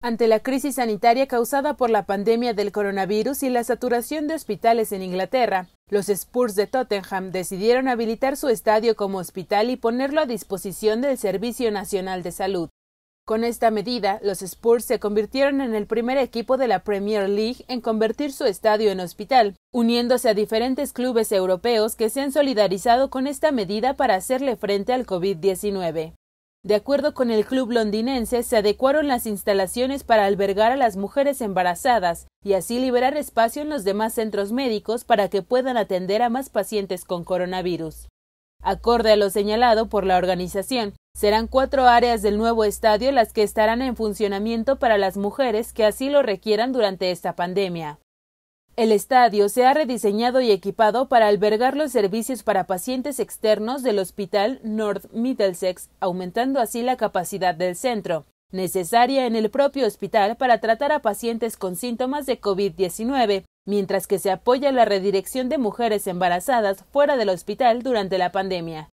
Ante la crisis sanitaria causada por la pandemia del coronavirus y la saturación de hospitales en Inglaterra, los Spurs de Tottenham decidieron habilitar su estadio como hospital y ponerlo a disposición del Servicio Nacional de Salud. Con esta medida, los Spurs se convirtieron en el primer equipo de la Premier League en convertir su estadio en hospital, uniéndose a diferentes clubes europeos que se han solidarizado con esta medida para hacerle frente al COVID-19. De acuerdo con el club londinense, se adecuaron las instalaciones para albergar a las mujeres embarazadas y así liberar espacio en los demás centros médicos para que puedan atender a más pacientes con coronavirus. Acorde a lo señalado por la organización, serán cuatro áreas del nuevo estadio las que estarán en funcionamiento para las mujeres que así lo requieran durante esta pandemia. El estadio se ha rediseñado y equipado para albergar los servicios para pacientes externos del Hospital North Middlesex, aumentando así la capacidad del centro, necesaria en el propio hospital para tratar a pacientes con síntomas de COVID-19, mientras que se apoya la redirección de mujeres embarazadas fuera del hospital durante la pandemia.